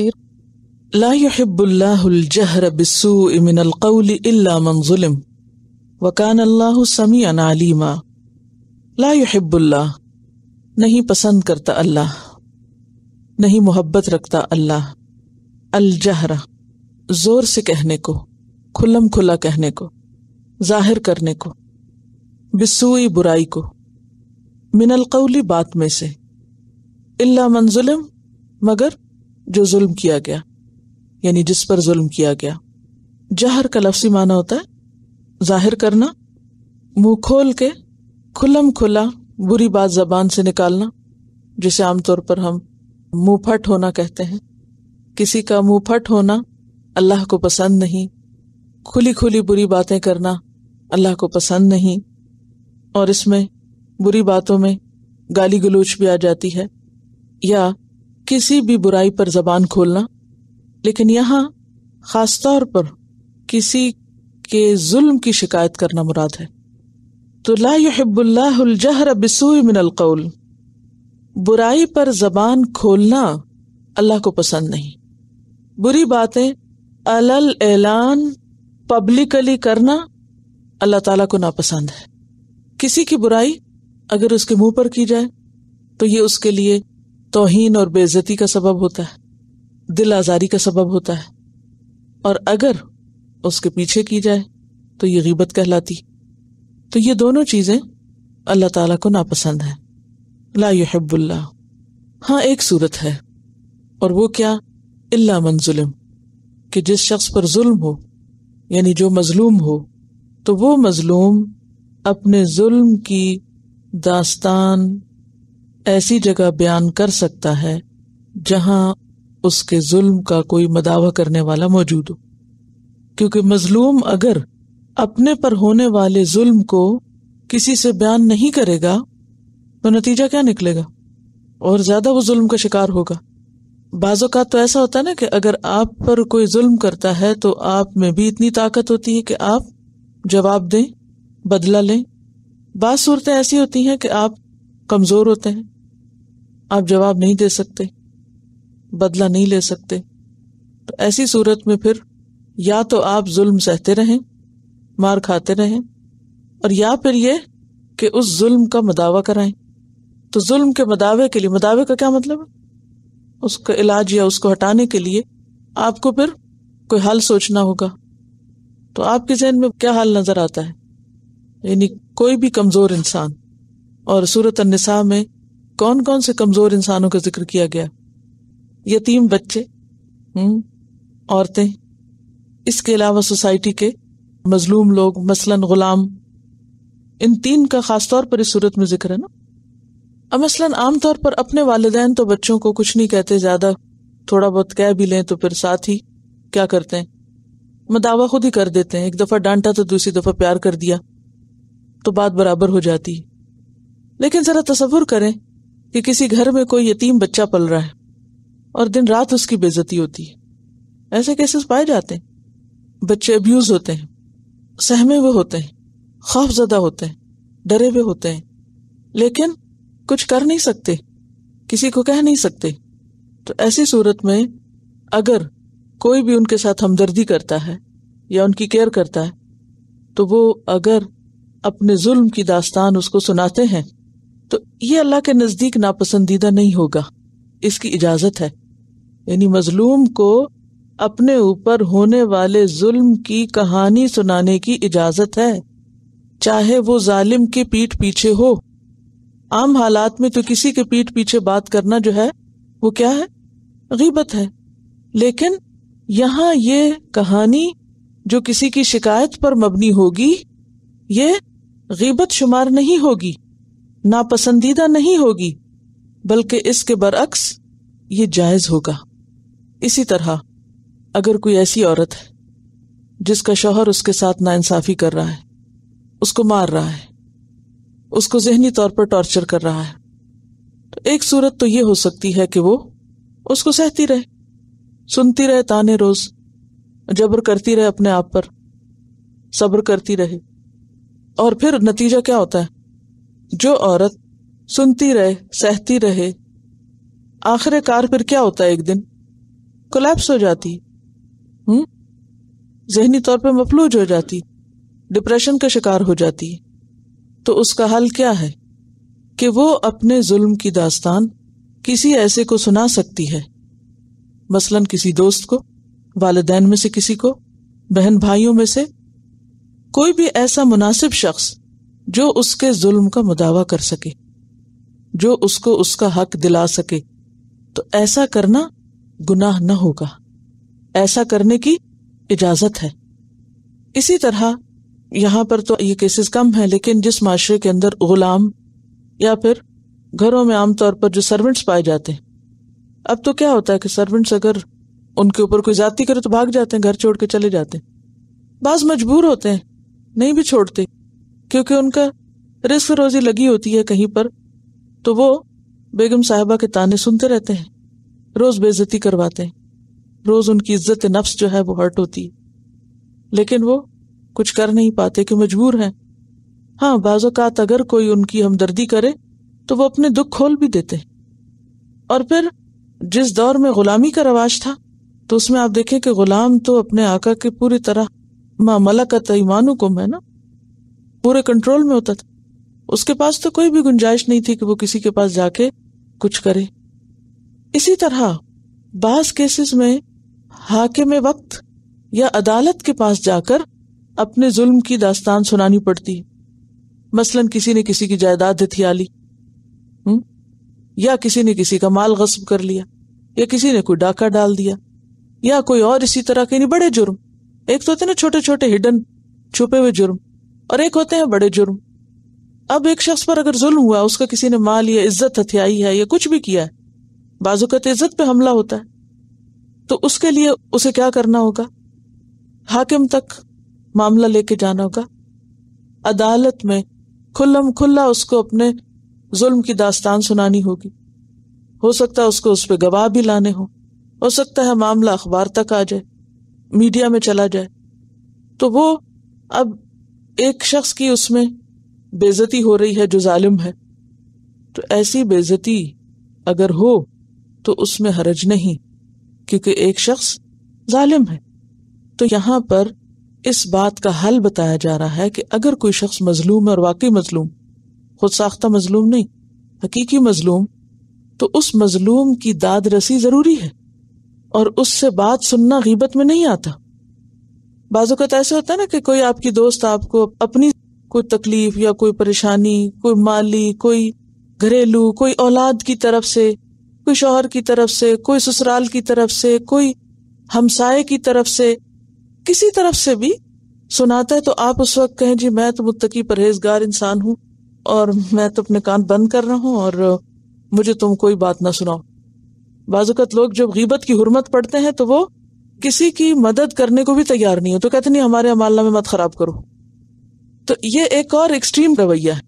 ला युहिब्बुल्लाहुल बिस्सूइ मिनल कौलि इल्ला मन ज़ुलिम व कान अल्लाहु समीअन अलीमा नहीं पसंद करता अल्लाह नहीं मोहब्बत रखता अल्लाह अल जोर से कहने को खुलम खुला कहने को जाहिर करने को बिस्सूई बुराई को मिनल कौली बात में से इल्ला मंजुलम मगर जो जुल्म किया गया यानी जिस पर जुल्म किया गया जहर का लफ्सी माना होता है जाहिर करना मुंह खोल के खुलम खुला बुरी बात जबान से निकालना जिसे आमतौर पर हम मुंह फट होना कहते हैं किसी का मुंह फट होना अल्लाह को पसंद नहीं खुली खुली बुरी बातें करना अल्लाह को पसंद नहीं और इसमें बुरी बातों में गाली गलोच भी आ जाती है या किसी भी बुराई पर जबान खोलना लेकिन यहाँ खास तौर पर किसी के जुल्म की शिकायत करना मुराद है तो लाबुल्लाजहर बिसू मिन अलकौल बुराई पर जबान खोलना अल्लाह को पसंद नहीं बुरी बातें अलल ऐलान पब्लिकली करना अल्लाह ताला को नापसंद है किसी की बुराई अगर उसके मुंह पर की जाए तो ये उसके लिए तोहन और बेज़ती का सबब होता है दिल आज़ारी का सबब होता है और अगर उसके पीछे की जाए तो ये गिबत कहलाती तो ये दोनों चीज़ें अल्लाह ताला को नापसंद है ला यहबुल्ला हाँ एक सूरत है और वो क्या इल्ला मन जुल्म कि जिस शख्स पर जुल्म हो यानी जो मजलूम हो तो वो मजलूम अपने जुल्म की दास्तान ऐसी जगह बयान कर सकता है जहां उसके जुल्म का कोई मदावा करने वाला मौजूद हो क्योंकि मजलूम अगर अपने पर होने वाले जुल्म को किसी से बयान नहीं करेगा तो नतीजा क्या निकलेगा और ज्यादा वो जुल्म का शिकार होगा बाज़ों का तो ऐसा होता है ना कि अगर आप पर कोई जुल्म करता है तो आप में भी इतनी ताकत होती है कि आप जवाब दें बदला लें बात सूरतें ऐसी होती हैं कि आप कमज़ोर होते हैं आप जवाब नहीं दे सकते बदला नहीं ले सकते तो ऐसी सूरत में फिर या तो आप जुल्म सहते रहें मार खाते रहें और या फिर ये कि उस जुल्म का मदावा कराएं तो जुल्म के मदावे के लिए मदावे का क्या मतलब है उसका इलाज या उसको हटाने के लिए आपको फिर कोई हल सोचना होगा तो आपके जहन में क्या हाल नजर आता है यानी कोई भी कमजोर इंसान और सूरत अनसा में कौन कौन से कमजोर इंसानों का जिक्र किया गया यतीम बच्चे हम्म, औरतें इसके अलावा सोसाइटी के मजलूम लोग मसलन गुलाम इन तीन का खास तौर पर इस सूरत में जिक्र है ना अब मसलन आमतौर पर अपने वालदेन तो बच्चों को कुछ नहीं कहते ज्यादा थोड़ा बहुत कह भी लें तो फिर साथ ही क्या करते हैं मदावा खुद ही कर देते हैं एक दफा डांटा तो दूसरी दफा प्यार कर दिया तो बात बराबर हो जाती है लेकिन जरा तस्वुर करें कि किसी घर में कोई यतीम बच्चा पल रहा है और दिन रात उसकी बेजती होती है ऐसे केसेस पाए जाते हैं बच्चे अब्यूज होते हैं सहमे हुए होते हैं खौफजदा होते हैं डरे हुए होते हैं लेकिन कुछ कर नहीं सकते किसी को कह नहीं सकते तो ऐसी सूरत में अगर कोई भी उनके साथ हमदर्दी करता है या उनकी केयर करता है तो वो अगर अपने जुल्म की दास्तान उसको सुनाते हैं तो ये अल्लाह के नजदीक नापसंदीदा नहीं होगा इसकी इजाजत है यानी मजलूम को अपने ऊपर होने वाले जुल्म की कहानी सुनाने की इजाजत है चाहे वो जालिम के पीठ पीछे हो आम हालात में तो किसी के पीठ पीछे बात करना जो है वो क्या है गीबत है लेकिन यहां ये कहानी जो किसी की शिकायत पर मबनी होगी ये गीबत शुमार नहीं होगी नापसंदीदा नहीं होगी बल्कि इसके बरअक्स ये जायज होगा इसी तरह अगर कोई ऐसी औरत है जिसका शोहर उसके साथ नाइंसाफी कर रहा है उसको मार रहा है उसको जहनी तौर पर टॉर्चर कर रहा है तो एक सूरत तो ये हो सकती है कि वो उसको सहती रहे सुनती रहे ताने रोज जबर करती रहे अपने आप पर सब्र करती रहे और फिर नतीजा क्या होता है जो औरत सुनती रहे सहती रहे आखिरकार फिर क्या होता है एक दिन कोलैप्स हो जाती हम्म जहनी तौर पे मफलूज हो जाती डिप्रेशन का शिकार हो जाती तो उसका हल क्या है कि वो अपने जुल्म की दास्तान किसी ऐसे को सुना सकती है मसलन किसी दोस्त को वालदेन में से किसी को बहन भाइयों में से कोई भी ऐसा मुनासिब शख्स जो उसके जुल्म का मुदावा कर सके जो उसको उसका हक दिला सके तो ऐसा करना गुनाह न होगा ऐसा करने की इजाजत है इसी तरह यहां पर तो ये केसेस कम है लेकिन जिस माशरे के अंदर गुलाम या फिर घरों में आमतौर पर जो सर्वेंट्स पाए जाते हैं अब तो क्या होता है कि सर्वेंट्स अगर उनके ऊपर कोई जाती करे तो भाग जाते हैं घर छोड़ के चले जाते हैं बाज मजबूर होते हैं नहीं भी छोड़ते क्योंकि उनका रिस्क रोजी लगी होती है कहीं पर तो वो बेगम साहिबा के ताने सुनते रहते हैं रोज़ बेजती करवाते हैं रोज़ उनकी इज्जत नफ्स जो है वो हर्ट होती है लेकिन वो कुछ कर नहीं पाते कि मजबूर हैं हाँ बाज़ात अगर कोई उनकी हमदर्दी करे तो वो अपने दुख खोल भी देते हैं और फिर जिस दौर में ग़ुलामी का रवाज था तो उसमें आप देखें कि ग़ुलाम तो अपने आका के पूरी तरह मामला का तयमानुकुम है ना पूरे कंट्रोल में होता था उसके पास तो कोई भी गुंजाइश नहीं थी कि वो किसी के पास जाके कुछ करे इसी तरह बास केसेस में हाकिम वक्त या अदालत के पास जाकर अपने जुल्म की दास्तान सुनानी पड़ती मसलन किसी ने किसी की जायदाद हथिया ली हुँ? हम्म? या किसी ने किसी का माल गस्ब कर लिया या किसी ने कोई डाका डाल दिया या कोई और इसी तरह के नहीं बड़े जुर्म एक तो होते ना छोटे छोटे हिडन छुपे हुए जुर्म और एक होते हैं बड़े जुर्म अब एक शख्स पर अगर जुल्म हुआ उसका किसी ने माल या इज्जत हथियाई है या कुछ भी किया है बाजुकत इज्जत पे हमला होता है तो उसके लिए उसे क्या करना होगा हाकिम तक मामला लेके जाना होगा अदालत में खुल्लम खुल्ला उसको अपने जुल्म की दास्तान सुनानी होगी हो सकता है उसको उस पर गवाह भी लाने हो हो सकता है मामला अखबार तक आ जाए मीडिया में चला जाए तो वो अब एक शख्स की उसमें बेजती हो रही है जो जालिम है तो ऐसी बेजती अगर हो तो उसमें हरज नहीं क्योंकि एक शख्स जालिम है तो यहां पर इस बात का हल बताया जा रहा है कि अगर कोई शख्स मजलूम और वाकई मजलूम खुद साख्ता मजलूम नहीं हकीकी मजलूम तो उस मजलूम की दाद रसी जरूरी है और उससे बात सुनना गीबत में नहीं आता बाजू का तो ऐसा होता है ना कि कोई आपकी दोस्त आपको अपनी कोई तकलीफ या कोई परेशानी कोई माली कोई घरेलू कोई औलाद की तरफ से कोई शोहर की तरफ से कोई ससुराल की तरफ से कोई हमसाये की तरफ से किसी तरफ से भी सुनाता है तो आप उस वक्त कहें जी मैं तो मुत्तकी परहेजगार इंसान हूँ और मैं तो अपने कान बंद कर रहा हूं और मुझे तुम कोई बात ना सुनाओ बाजुकत तो लोग जब गीबत की हुरमत पढ़ते हैं तो वो किसी की मदद करने को भी तैयार नहीं हो तो कहते नहीं हमारे अमाल में मत खराब करो तो ये एक और एक्सट्रीम रवैया है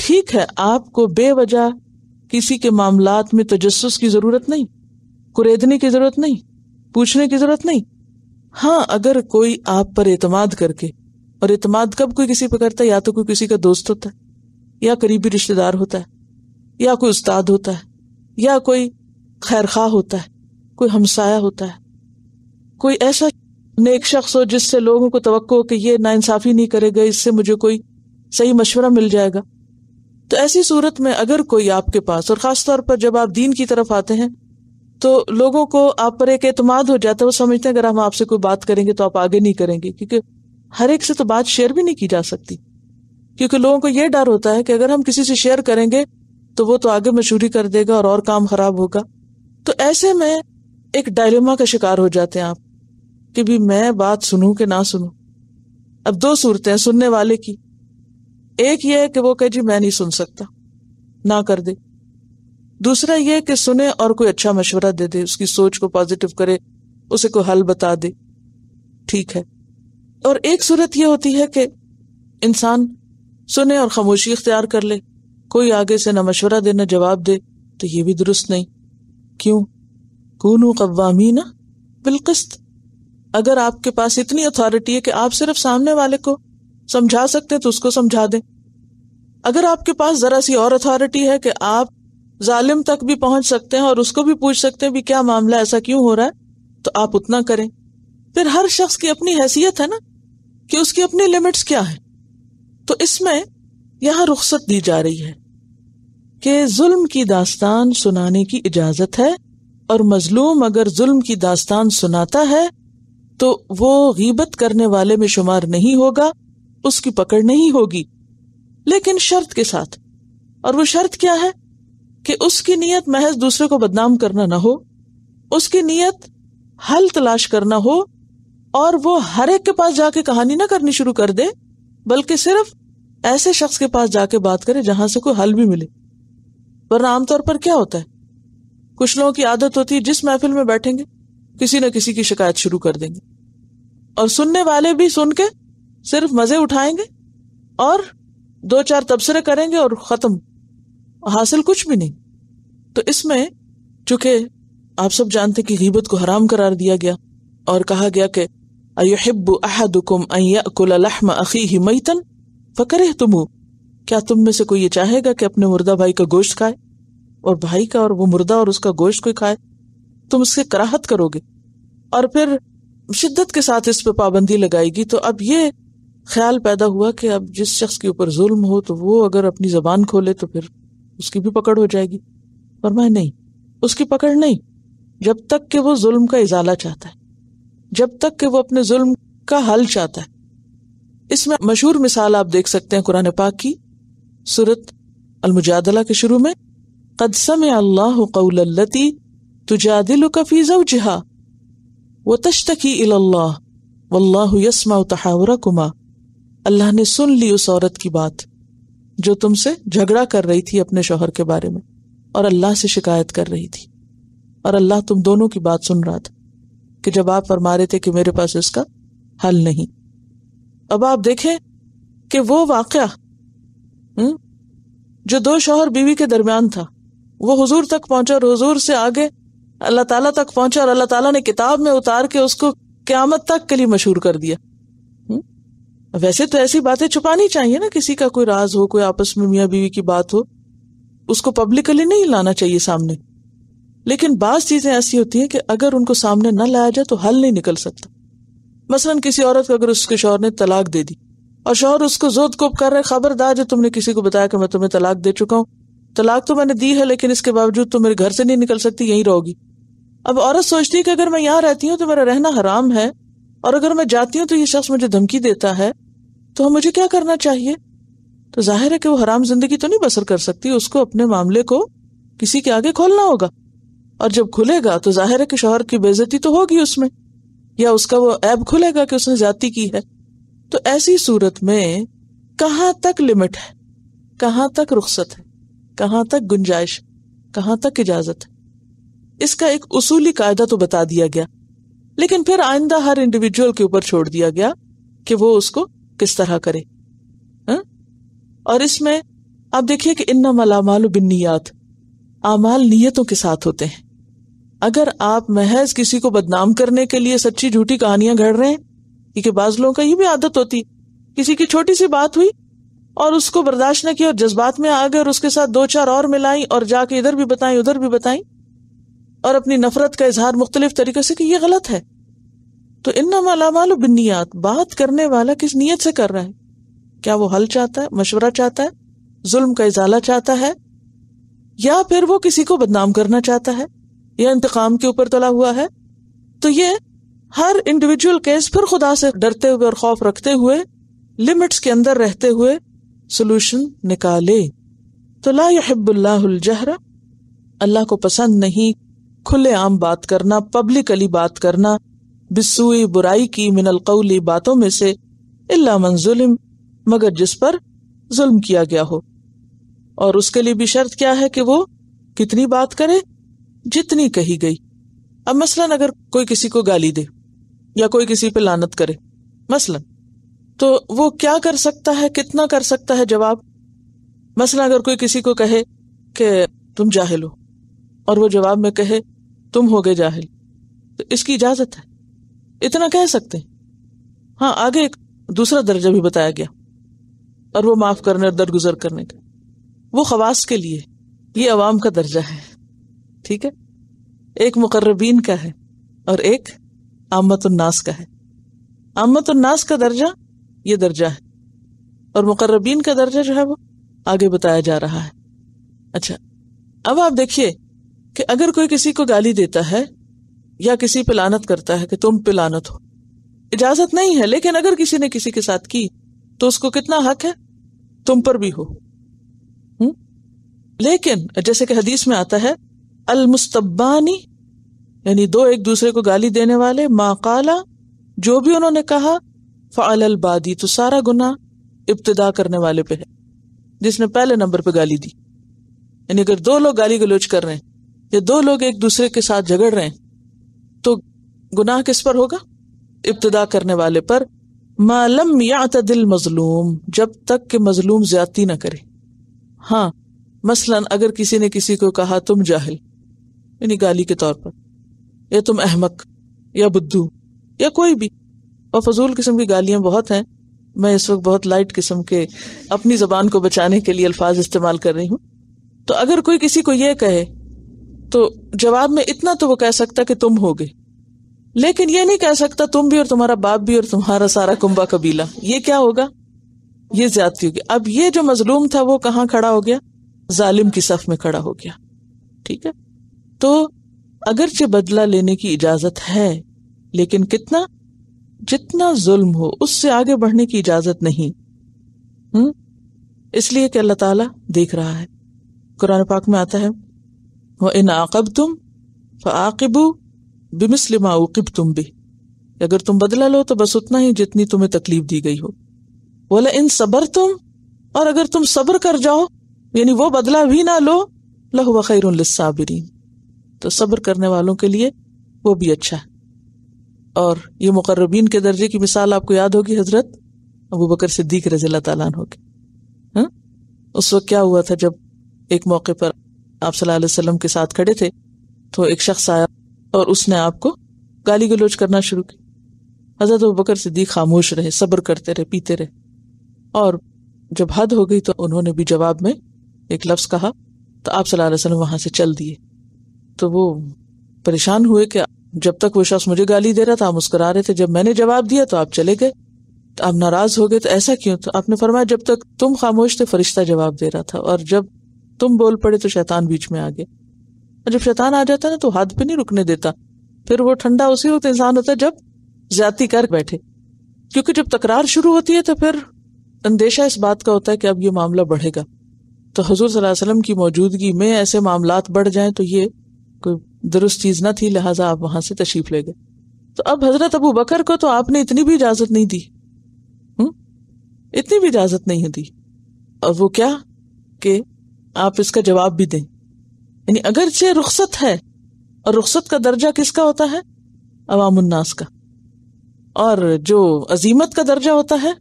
ठीक है आपको बेवजह किसी के मामला में तजस्स की जरूरत नहीं कुरेदने की जरूरत नहीं पूछने की जरूरत नहीं हाँ अगर कोई आप पर एतमाद करके और एतमाद कब कोई किसी पर करता है या तो कोई किसी का दोस्त होता है या करीबी रिश्तेदार होता है या कोई उस्ताद होता है या कोई खैरखा होता है कोई हमसाया होता है कोई ऐसा नेक शख्स हो जिससे लोगों को तो हो कि ये इंसाफी नहीं करेगा इससे मुझे कोई सही मशवरा मिल जाएगा तो ऐसी सूरत में अगर कोई आपके पास और ख़ास तौर पर जब आप दीन की तरफ आते हैं तो लोगों को आप पर एक एतमाद हो जाता है वो समझते हैं अगर हम आपसे कोई बात करेंगे तो आप आगे नहीं करेंगे क्योंकि हर एक से तो बात शेयर भी नहीं की जा सकती क्योंकि लोगों को यह डर होता है कि अगर हम किसी से शेयर करेंगे तो वो तो आगे मशहूरी कर देगा और और काम खराब होगा तो ऐसे में एक डायलोमा का शिकार हो जाते हैं आप कि भी मैं बात सुनूं कि ना सुनूं अब दो सूरतें सुनने वाले की एक यह है कि वो कहे जी मैं नहीं सुन सकता ना कर दे दूसरा यह कि सुने और कोई अच्छा मशवरा दे दे उसकी सोच को पॉजिटिव करे उसे कोई हल बता दे ठीक है और एक सूरत यह होती है कि इंसान सुने और खामोशी इख्तियार कर ले कोई आगे से ना मशवरा दे ना जवाब दे तो ये भी दुरुस्त नहीं क्यों कूनू कवामी ना बिलकस्त अगर आपके पास इतनी अथॉरिटी है कि आप सिर्फ सामने वाले को समझा सकते हैं तो उसको समझा दें अगर आपके पास जरा सी और अथॉरिटी है कि आप जालिम तक भी पहुंच सकते हैं और उसको भी पूछ सकते हैं भी क्या मामला ऐसा क्यों हो रहा है तो आप उतना करें फिर हर शख्स की अपनी हैसियत है ना कि उसकी अपनी लिमिट्स क्या है तो इसमें यहां रुख्सत दी जा रही है कि जुल्म की दास्तान सुनाने की इजाजत है और मजलूम अगर जुल्म की दास्तान सुनाता है तो वो गीबत करने वाले में शुमार नहीं होगा उसकी पकड़ नहीं होगी लेकिन शर्त के साथ और वो शर्त क्या है कि उसकी नीयत महज दूसरे को बदनाम करना ना हो उसकी नीयत हल तलाश करना हो और वो हर एक के पास जाके कहानी ना करनी शुरू कर दे बल्कि सिर्फ ऐसे शख्स के पास जाके बात करे जहां से कोई हल भी मिले वरना आमतौर पर क्या होता है कुछ लोगों की आदत होती है जिस महफिल में बैठेंगे किसी न किसी की शिकायत शुरू कर देंगे और सुनने वाले भी सुन के सिर्फ मजे उठाएंगे और दो चार तबसरे करेंगे और ख़त्म हासिल कुछ भी नहीं तो इसमें चूंकि आप सब जानते कि गीबत को हराम करार दिया गया और कहा गया कि अयुहिब अहदुकुम मैतन फ़कर तुम क्या तुम में से कोई ये चाहेगा कि अपने मुर्दा भाई का गोश्त खाए और भाई का और वो मुर्दा और उसका गोश्त कोई खाए तुम उससे कराहत करोगे और फिर शिद्दत के साथ इस पर पाबंदी लगाएगी तो अब ये ख्याल पैदा हुआ कि अब जिस शख्स के ऊपर जुल्म हो तो वो अगर अपनी जबान खोले तो फिर उसकी भी पकड़ हो जाएगी और मैं नहीं उसकी पकड़ नहीं जब तक कि वो जुल्म का इजाला चाहता है जब तक कि वो अपने जुल्म का हल चाहता है इसमें मशहूर मिसाल आप देख सकते हैं कुरान पाक की सूरत अलमुजादला के शुरू में कदसम अल्लाह कौलती तुजादिल कफी जहा वतशतकी इल्लाह वल्लाह यसमा कुमा अल्लाह ने सुन ली उस औरत की बात जो तुमसे झगड़ा कर रही थी अपने शोहर के बारे में और अल्लाह से शिकायत कर रही थी और अल्लाह तुम दोनों की बात सुन रहा था कि जब आप फरमा रहे थे कि मेरे पास इसका हल नहीं अब आप देखें कि वो वाक़ जो दो शोहर बीवी के दरमियान था वो हुजूर तक पहुंचा और हुजूर से आगे अल्लाह ताला तक पहुंचा और अल्लाह ताला ने किताब में उतार के उसको क्यामत तक के लिए मशहूर कर दिया हम्म? वैसे तो ऐसी बातें छुपानी चाहिए ना किसी का कोई राज हो कोई आपस में मियाँ बीवी की बात हो उसको पब्लिकली नहीं लाना चाहिए सामने लेकिन बाज चीजें ऐसी होती हैं कि अगर उनको सामने न लाया जाए तो हल नहीं निकल सकता मसलन किसी औरत को अगर उसके शोहर ने तलाक दे दी और शोहर उसको जोत कोप कर रहे खबरदार जो तुमने किसी को बताया कि मैं तुम्हें तलाक दे चुका हूँ तलाक तो मैंने दी है लेकिन इसके बावजूद तुम तो मेरे घर से नहीं निकल सकती यहीं रहोगी अब औरत सोचती है कि अगर मैं यहाँ रहती हूँ तो मेरा रहना हराम है और अगर मैं जाती हूँ तो ये शख्स मुझे धमकी देता है तो मुझे क्या करना चाहिए तो जाहिर है कि वो हराम जिंदगी तो नहीं बसर कर सकती उसको अपने मामले को किसी के आगे खोलना होगा और जब खुलेगा तो जाहिर है कि शोहर की बेजती तो होगी उसमें या उसका वो ऐब खुलेगा कि उसने जाति की है तो ऐसी सूरत में कहाँ तक लिमिट है कहाँ तक रुख्सत है कहाँ तक गुंजाइश कहाँ तक इजाजत है इसका एक उसूली कायदा तो बता दिया गया लेकिन फिर आइंदा हर इंडिविजुअल के ऊपर छोड़ दिया गया कि वो उसको किस तरह करे हा? और इसमें आप देखिए कि इन्ना मलामाल बिनियात आमाल नीयतों के साथ होते हैं अगर आप महज किसी को बदनाम करने के लिए सच्ची झूठी कहानियां घड़ रहे हैं क्योंकि बाज लोगों का ये भी आदत होती किसी की छोटी सी बात हुई और उसको बर्दाश्त न किया और जज्बात में आ गए और उसके साथ दो चार और मिलाई और जाके इधर भी बताएं उधर भी बताएं और अपनी नफरत का इजहार मुख्तलिफ तरीके से कि यह गलत है तो इन नमालामाल बिन्नियात बात करने वाला किस नीयत से कर रहा है क्या वो हल चाहता है मशवरा चाहता है जुल्म का इजाला चाहता है या फिर वो किसी को बदनाम करना चाहता है या इंतकाम के ऊपर तला हुआ है तो ये हर इंडिविजुअल केस पर खुदा से डरते हुए और खौफ रखते हुए लिमिट्स के अंदर रहते हुए सोलूशन निकाले तो ला यहबुल्लाहरा अल्लाह को पसंद नहीं खुलेआम बात करना पब्लिकली बात करना बिस्सुई बुराई की मिनल कौली बातों में से इल्ला मन जुल्म मगर जिस पर जुल्म किया गया हो और उसके लिए भी शर्त क्या है कि वो कितनी बात करे जितनी कही गई अब मसलन अगर कोई किसी को गाली दे या कोई किसी पे लानत करे मसलन तो वो क्या कर सकता है कितना कर सकता है जवाब मसला अगर कोई किसी को कहे कि तुम जाहिल हो और वो जवाब में कहे तुम हो गए जाहिल तो इसकी इजाजत है इतना कह सकते हैं हाँ आगे एक दूसरा दर्जा भी बताया गया और वो माफ करने और दरगुजर करने का वो खवास के लिए ये अवाम का दर्जा है ठीक है एक मुकर्रबीन का है और एक आमतुलनास का है आमतुलनास का दर्जा ये दर्जा है और मुकर्रबीन का दर्जा जो है वो आगे बताया जा रहा है अच्छा अब आप देखिए कि अगर कोई किसी को गाली देता है या किसी पे लानत करता है कि तुम पे लानत हो इजाजत नहीं है लेकिन अगर किसी ने किसी के साथ की तो उसको कितना हक है तुम पर भी हो हुँ? लेकिन जैसे कि हदीस में आता है अल अलमुस्तबानी यानी दो एक दूसरे को गाली देने वाले माकाला जो भी उन्होंने कहा फ़ाल अलबादी तो सारा गुना इब्तदा करने वाले पे है जिसने पहले नंबर पर गाली दी यानी अगर दो लोग गाली गलोच कर रहे हैं या दो लोग एक दूसरे के साथ झगड़ रहे हैं तो गुनाह किस पर होगा इब्तदा करने वाले पर मालम या दिल मजलूम जब तक कि मजलूम ज्यादती ना करे हाँ मसलन अगर किसी ने किसी को कहा तुम जाहिल यानी गाली के तौर पर या तुम अहमक या बुद्धू या कोई भी और फजूल किस्म की गालियां बहुत हैं मैं इस वक्त बहुत लाइट किस्म के अपनी जबान को बचाने के लिए अल्फाज इस्तेमाल कर रही हूं तो अगर कोई किसी को यह कहे तो जवाब में इतना तो वो कह सकता कि तुम हो गए लेकिन ये नहीं कह सकता तुम भी और तुम्हारा बाप भी और तुम्हारा सारा कुंबा कबीला ये क्या होगा ये ज्यादती होगी अब ये जो मजलूम था वो कहाँ खड़ा हो गया जालिम की सफ में खड़ा हो गया ठीक है तो अगरचे बदला लेने की इजाजत है लेकिन कितना जितना जुल्म हो उससे आगे बढ़ने की इजाजत नहीं हम्म इसलिए कि अल्लाह ताला देख रहा है कुरान पाक में आता है इन आकब आकबतुम फ़ाकिबू बेमिसल माउकब तुम भी अगर तुम बदला लो तो बस उतना ही जितनी तुम्हें तकलीफ दी गई हो बोला इन सबर तुम और अगर तुम सब्र कर जाओ यानी वो बदला भी ना लो लहु बखर साबरीन तो सब्र करने वालों के लिए वो भी अच्छा है और ये मुकर्रबीन के दर्जे की मिसाल आपको याद होगी हजरत अबू बकर सिद्दीक रजील्ला तला उस वक्त क्या हुआ था जब एक मौके पर आप सल्लाम के साथ खड़े थे तो एक शख्स आया और उसने आपको गाली गलोच करना शुरू की हजरत बकर सिद्दीक खामोश रहे सब्र करते रहे पीते रहे और जब हद हो गई तो उन्होंने भी जवाब में एक लफ्ज़ कहा तो आप सल्लल्लाहु अलैहि वसल्लम से चल दिए तो वो परेशान हुए कि जब तक वो शख्स मुझे गाली दे रहा था आप मुस्करा रहे थे जब मैंने जवाब दिया तो आप चले गए तो आप नाराज हो गए तो ऐसा क्यों तो आपने फरमाया जब तक तुम खामोश थे फरिश्ता जवाब दे रहा था और जब तुम बोल पड़े तो शैतान बीच में आ गया और जब शैतान आ जाता है ना तो हाथ पे नहीं रुकने देता फिर वो ठंडा उसी वक्त इंसान होता है जब ज्यादा कर बैठे क्योंकि जब तकरार शुरू होती है तो फिर अंदेशा इस बात का होता है कि अब ये मामला बढ़ेगा तो हजूर सलाम की मौजूदगी में ऐसे मामला बढ़ जाए तो ये कोई दुरुस्त चीज ना थी लिहाजा आप वहां से तशीफ ले गए तो अब हजरत अबू बकर को तो आपने इतनी भी इजाजत नहीं दी हम्म इतनी भी इजाजत नहीं दी और वो क्या कि आप इसका जवाब भी दें यानी अगर चे रुखसत है और रुखसत का दर्जा किसका होता है अवामन्नास का और जो अजीमत का दर्जा होता है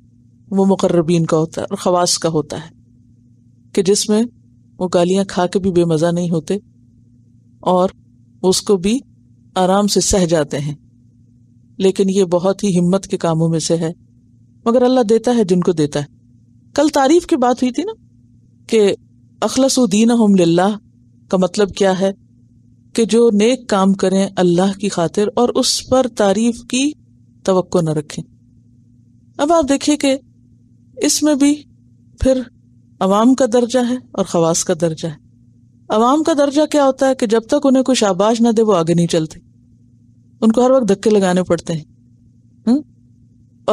वो मुकर्रबीन का होता है और खवास का होता है कि जिसमें वो गालियां खा के भी बेमज़ा नहीं होते और उसको भी आराम से सह जाते हैं लेकिन ये बहुत ही हिम्मत के कामों में से है मगर अल्लाह देता है जिनको देता है कल तारीफ की बात हुई थी ना कि अखलस उद्दीन लाह का मतलब क्या है कि जो नेक काम करें अल्लाह की खातिर और उस पर तारीफ की तो न रखें अब आप देखिए कि इसमें भी फिर अवाम का दर्जा है और खवास का दर्जा है अवाम का दर्जा क्या होता है कि जब तक उन्हें कुछ आबाज ना दे वो आगे नहीं चलते उनको हर वक्त धक्के लगाने पड़ते हैं हुँ? हम्म?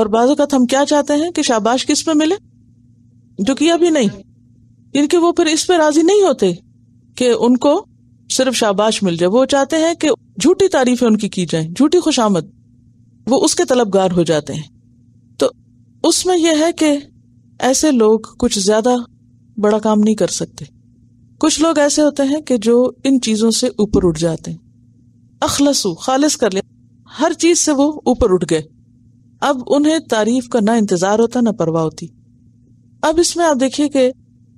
और बाजत हम क्या चाहते हैं कि शाबाश किस में मिले जो किया भी नहीं यानी कि वो फिर इस पे राजी नहीं होते कि उनको सिर्फ शाबाश मिल जाए वो चाहते हैं कि झूठी तारीफें उनकी की जाए झूठी खुशामद वो उसके तलबगार हो जाते हैं तो उसमें यह है कि ऐसे लोग कुछ ज्यादा बड़ा काम नहीं कर सकते कुछ लोग ऐसे होते हैं कि जो इन चीजों से ऊपर उठ जाते हैं अखलसु खालिस कर ले हर चीज से वो ऊपर उठ गए अब उन्हें तारीफ का ना इंतजार होता ना परवाह होती अब इसमें आप देखिए कि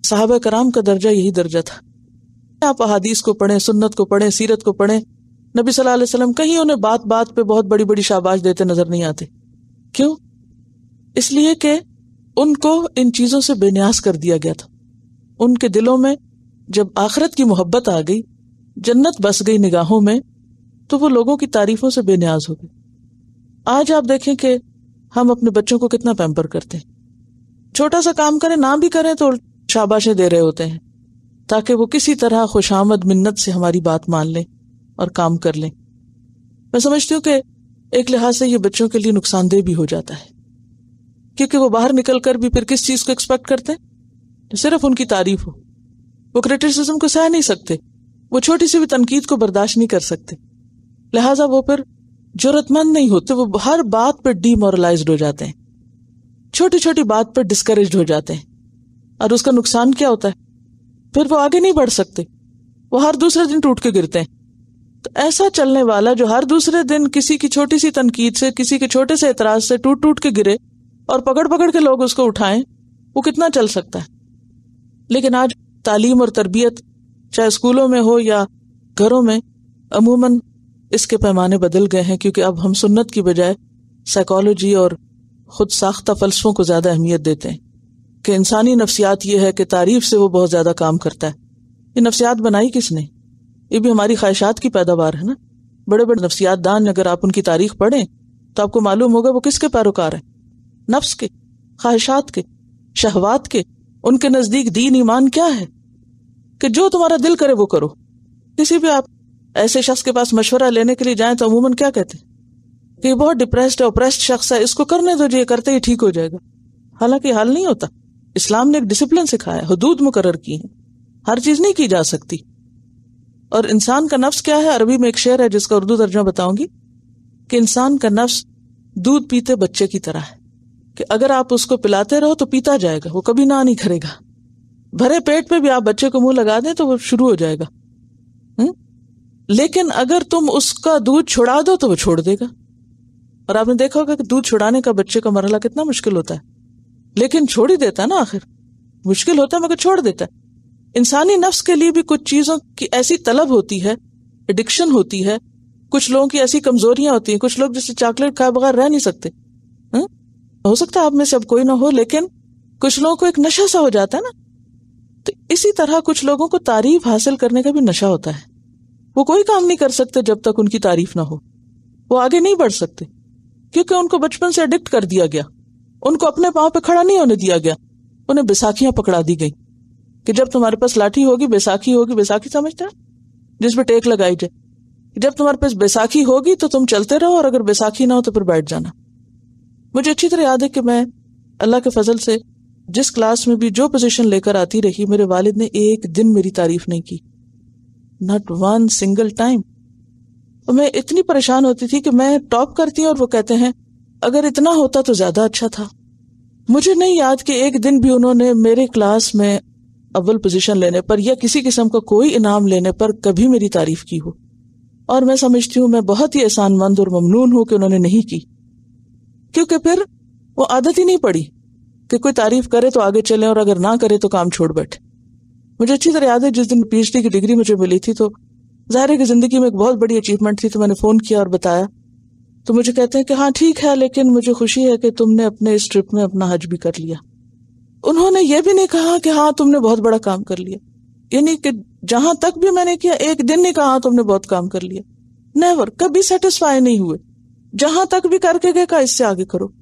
साहब कराम का दर्जा यही दर्जा था आप अहादीस को पढ़ें सुन्नत को पढ़ें सीरत को पढ़ें नबी सल्लल्लाहु अलैहि वसल्लम कहीं उन्हें बात बात पे बहुत बड़ी बड़ी शाबाश देते नजर नहीं आते क्यों इसलिए कि उनको इन चीज़ों से बेन्यास कर दिया गया था उनके दिलों में जब आखरत की मोहब्बत आ गई जन्नत बस गई निगाहों में तो वो लोगों की तारीफों से बेन्याज हो गए आज आप देखें कि हम अपने बच्चों को कितना पैम्पर करते हैं छोटा सा काम करें ना भी करें तो शाबाशें दे रहे होते हैं ताकि वो किसी तरह खुशामद मिन्नत से हमारी बात मान लें और काम कर लें मैं समझती हूँ कि एक लिहाज से ये बच्चों के लिए नुकसानदेह भी हो जाता है क्योंकि वो बाहर निकल कर भी फिर किस चीज़ को एक्सपेक्ट करते हैं तो सिर्फ उनकी तारीफ हो वो क्रिटिसिज्म को सह नहीं सकते वो छोटी सी भी तनकीद को बर्दाश्त नहीं कर सकते लिहाजा वो फिर जरूरतमंद नहीं होते वो हर बात पर डीमोरलाइज हो जाते हैं छोटी छोटी बात पर डिस्करेज हो जाते हैं और उसका नुकसान क्या होता है फिर वो आगे नहीं बढ़ सकते वो हर दूसरे दिन टूट के गिरते हैं तो ऐसा चलने वाला जो हर दूसरे दिन किसी की छोटी सी तनकीद से किसी के छोटे से एतराज से टूट टूट के गिरे और पकड़ पकड़ के लोग उसको उठाएं वो कितना चल सकता है लेकिन आज तालीम और तरबियत चाहे स्कूलों में हो या घरों में अमूमन इसके पैमाने बदल गए हैं क्योंकि अब हम सुन्नत की बजाय साइकोलॉजी और खुद साख्ता फलसफों को ज़्यादा अहमियत देते हैं कि इंसानी नफ्सियात यह है कि तारीफ से वो बहुत ज्यादा काम करता है ये नफसियात बनाई किसने ये भी हमारी ख्वाहिशात की पैदावार है ना बड़े बड़े नफसियात दान अगर आप उनकी तारीख पढ़ें तो आपको मालूम होगा वो किसके पैरोकार है नफ्स के ख्वाहिशात के शहवात के उनके नजदीक दीन ईमान क्या है कि जो तुम्हारा दिल करे वो करो किसी भी आप ऐसे शख्स के पास मशवरा लेने के लिए जाए तो अमूमन क्या कहते हैं कि बहुत डिप्रेस्ड है ओप्रेस्ड शख्स है इसको करने दो जो ये करते ही ठीक हो जाएगा हालांकि हाल नहीं होता इस्लाम ने एक डिसिप्लिन सिखाया हदूद मुकर की है हर चीज नहीं की जा सकती और इंसान का नफ्स क्या है अरबी में एक शेर है जिसका उर्दू दर्जा बताऊंगी कि इंसान का नफ्स दूध पीते बच्चे की तरह है कि अगर आप उसको पिलाते रहो तो पीता जाएगा वो कभी ना नहीं करेगा भरे पेट पे भी आप बच्चे को मुंह लगा दें तो वो शुरू हो जाएगा हुँ? हम्म? लेकिन अगर तुम उसका दूध छुड़ा दो तो वो छोड़ देगा और आपने देखा होगा कि दूध छुड़ाने का बच्चे का मरहला कितना मुश्किल होता है लेकिन छोड़ ही देता ना आखिर मुश्किल होता मगर छोड़ देता इंसानी नफ्स के लिए भी कुछ चीज़ों की ऐसी तलब होती है एडिक्शन होती है कुछ लोगों की ऐसी कमजोरियां होती हैं कुछ लोग जिससे चॉकलेट खाए बगैर रह नहीं सकते हुँ? हो सकता है आप में से अब कोई ना हो लेकिन कुछ लोगों को एक नशा सा हो जाता है ना तो इसी तरह कुछ लोगों को तारीफ हासिल करने का भी नशा होता है वो कोई काम नहीं कर सकते जब तक उनकी तारीफ ना हो वो आगे नहीं बढ़ सकते क्योंकि उनको बचपन से एडिक्ट कर दिया गया उनको अपने पाँव पे खड़ा नहीं होने दिया गया उन्हें बैसाखियां पकड़ा दी गई कि जब तुम्हारे पास लाठी होगी बैसाखी होगी बैसाखी समझते हैं जिसपे टेक लगाई जाए जब तुम्हारे पास बैसाखी होगी तो तुम चलते रहो और अगर बैसाखी ना हो तो फिर बैठ जाना मुझे अच्छी तरह याद है कि मैं अल्लाह के फजल से जिस क्लास में भी जो पोजीशन लेकर आती रही मेरे वालिद ने एक दिन मेरी तारीफ नहीं की नॉट वन सिंगल टाइम मैं इतनी परेशान होती थी कि मैं टॉप करती और वो कहते हैं अगर इतना होता तो ज्यादा अच्छा था मुझे नहीं याद कि एक दिन भी उन्होंने मेरे क्लास में अव्वल पोजीशन लेने पर या किसी किस्म का कोई इनाम लेने पर कभी मेरी तारीफ की हो और मैं समझती हूँ मैं बहुत ही एहसानमंद और ममनून हूं कि उन्होंने नहीं की क्योंकि फिर वो आदत ही नहीं पड़ी कि कोई तारीफ करे तो आगे चले और अगर ना करे तो काम छोड़ बैठे मुझे अच्छी तरह याद है जिस दिन पीएचडी की डिग्री मुझे मिली थी तो जाहिर है कि जिंदगी में एक बहुत बड़ी अचीवमेंट थी तो मैंने फोन किया और बताया तो मुझे कहते हैं कि हाँ ठीक है लेकिन मुझे खुशी है कि तुमने अपने इस ट्रिप में अपना हज भी कर लिया उन्होंने ये भी नहीं कहा कि हाँ तुमने बहुत बड़ा काम कर लिया यानी कि जहां तक भी मैंने किया एक दिन नहीं कहा तुमने बहुत काम कर लिया नेवर कभी सेटिस्फाई नहीं हुए जहां तक भी करके गए कहा इससे आगे करो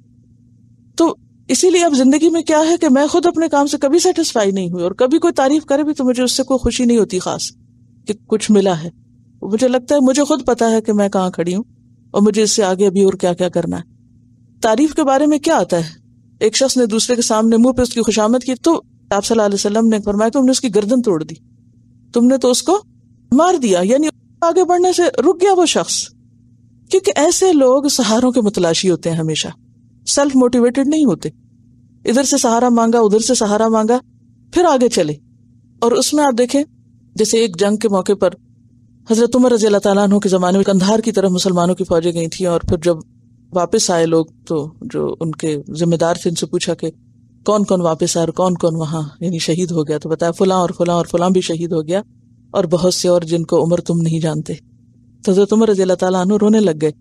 तो इसीलिए अब जिंदगी में क्या है कि मैं खुद अपने काम से कभी सेटिस्फाई नहीं हुई और कभी कोई तारीफ करे भी तो मुझे उससे कोई खुशी नहीं होती खास कि कुछ मिला है मुझे लगता है मुझे खुद पता है कि मैं कहाँ खड़ी हूं और मुझे इससे आगे अभी और क्या क्या करना है तारीफ के बारे में क्या आता है एक शख्स ने दूसरे के सामने मुंह पे उसकी खुशामद की तो आप सल्लाम ने फरमाया तुमने उसकी गर्दन तोड़ दी तुमने तो उसको मार दिया यानी आगे बढ़ने से रुक गया वो शख्स क्योंकि ऐसे लोग सहारों के मुतलाशी होते हैं हमेशा सेल्फ मोटिवेटेड नहीं होते इधर से सहारा मांगा उधर से सहारा मांगा फिर आगे चले और उसमें आप देखें जैसे एक जंग के मौके पर हजरत उमर रजी अल्लाह के ज़माने में कंधार की तरफ मुसलमानों की फौजें गई थी और फिर जब वापस आए लोग तो जो उनके जिम्मेदार थे उनसे पूछा कि कौन कौन वापस आया और कौन कौन वहाँ यानी शहीद हो गया तो बताया फुला और फुला और फुला भी शहीद हो गया और बहुत से और जिनको उम्र तुम नहीं जानते तो हजरत उमर रजी अल्लाह तु रोने लग गए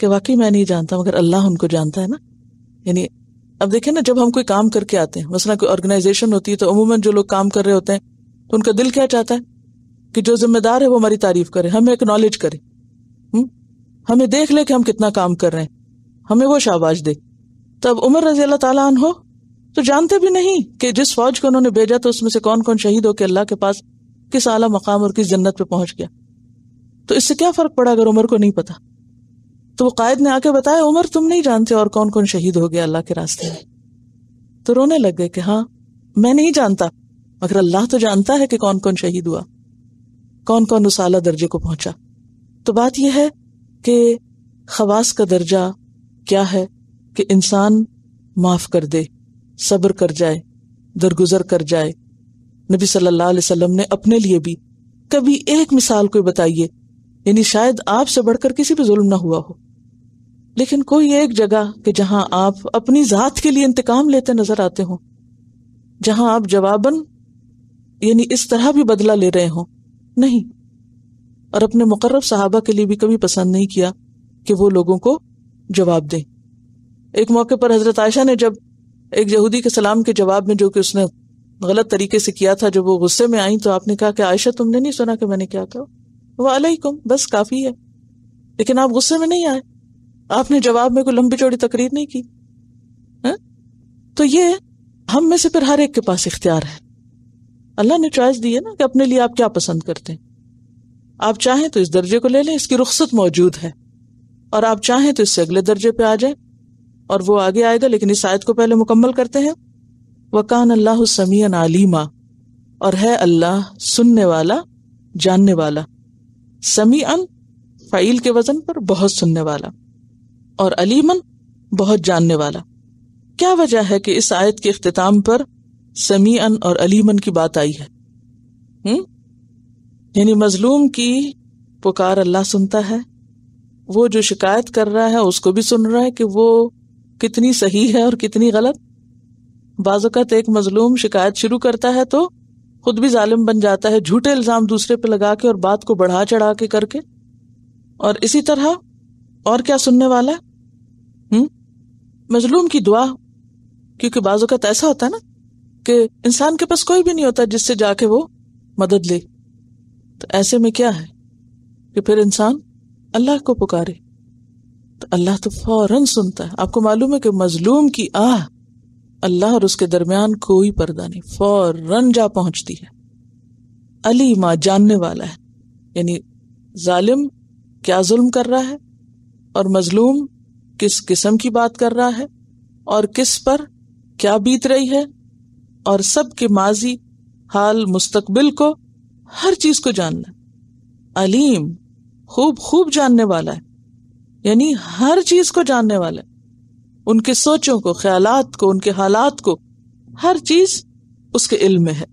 कि वाकई मैं नहीं जानता मगर अल्लाह उनको जानता है ना यानी अब देखे ना जब हम कोई काम करके आते हैं मसला कोई ऑर्गेनाइजेशन होती है तो अमूमन जो लोग काम कर रहे होते हैं तो उनका दिल क्या चाहता है कि जो जिम्मेदार है वो हमारी तारीफ करे हमें एक्नॉलेज करे हम्म? हमें देख ले कि हम कितना काम कर रहे हैं हमें वो शाबाश दे तब उमर रजी अल्लाह तला हो तो जानते भी नहीं कि जिस फौज को उन्होंने भेजा तो उसमें से कौन कौन शहीद हो के अल्लाह के पास किस आला मकाम और किस जन्नत पे पहुंच गया तो इससे क्या फर्क पड़ा अगर उमर को नहीं पता तो वो कायद ने आके बताया उमर तुम नहीं जानते और कौन कौन शहीद हो गया अल्लाह के रास्ते में तो रोने लग गए कि हाँ मैं नहीं जानता मगर अल्लाह तो जानता है कि कौन कौन शहीद हुआ कौन कौन उस आला दर्जे को पहुंचा तो बात यह है कि खवास का दर्जा क्या है कि इंसान माफ कर दे सब्र कर जाए दरगुजर कर जाए नबी सल्लल्लाहु अलैहि वसल्लम ने अपने लिए भी कभी एक मिसाल कोई बताइए यानी शायद आपसे बढ़कर किसी पर जुल्म ना हुआ हो लेकिन कोई एक जगह कि जहां आप अपनी जात के लिए इंतकाम लेते नजर आते हो जहां आप जवाबन यानी इस तरह भी बदला ले रहे हो नहीं और अपने मुकर्रब साहबा के लिए भी कभी पसंद नहीं किया कि वो लोगों को जवाब दें एक मौके पर हजरत आयशा ने जब एक यहूदी के सलाम के जवाब में जो कि उसने गलत तरीके से किया था जब वो गुस्से में आई तो आपने कहा कि आयशा तुमने नहीं सुना कि मैंने क्या कहा वह अलैकुम बस काफ़ी है लेकिन आप गुस्से में नहीं आए आपने जवाब में कोई लंबी चौड़ी तकरीर नहीं की है? हाँ? तो ये हम में से फिर हर एक के पास इख्तियार है अल्लाह ने चॉइस दी है ना कि अपने लिए आप क्या पसंद करते हैं आप चाहें तो इस दर्जे को ले लें इसकी रुख्सत मौजूद है और आप चाहें तो इससे अगले दर्जे पे आ जाए और वो आगे आएगा लेकिन इस आयत को पहले मुकम्मल करते हैं वकान अल्लाह समीन आलिमा और है अल्लाह सुनने वाला जानने वाला समी अन फ़ाइल के वजन पर बहुत सुनने वाला और अलीमन बहुत जानने वाला क्या वजह है कि इस आयत के अख्ताम पर समीअन और अलीमन की बात आई है हुँ? यानी मजलूम की पुकार अल्लाह सुनता है वो जो शिकायत कर रहा है उसको भी सुन रहा है कि वो कितनी सही है और कितनी गलत बाज़त एक मजलूम शिकायत शुरू करता है तो खुद भी जालिम बन जाता है झूठे इल्ज़ाम दूसरे पे लगा के और बात को बढ़ा चढ़ा के करके और इसी तरह और क्या सुनने वाला है मजलूम की दुआ क्योंकि बाज़त ऐसा होता है ना कि इंसान के पास कोई भी नहीं होता जिससे जाके वो मदद ले तो ऐसे में क्या है कि फिर इंसान अल्लाह को पुकारे तो अल्लाह तो फौरन सुनता है आपको मालूम है कि मजलूम की आह अल्लाह और उसके दरमियान कोई पर्दा नहीं फौरन जा पहुंचती है अली माँ जानने वाला है यानी जालिम क्या जुल्म कर रहा है और मजलूम किस किस्म की बात कर रहा है और किस पर क्या बीत रही है और सब के माजी हाल मुस्तकबिल को हर चीज को जानना अलीम खूब खूब जानने वाला है यानी हर चीज को जानने वाला है उनके सोचों को ख्यालात को उनके हालात को हर चीज उसके इल्म में है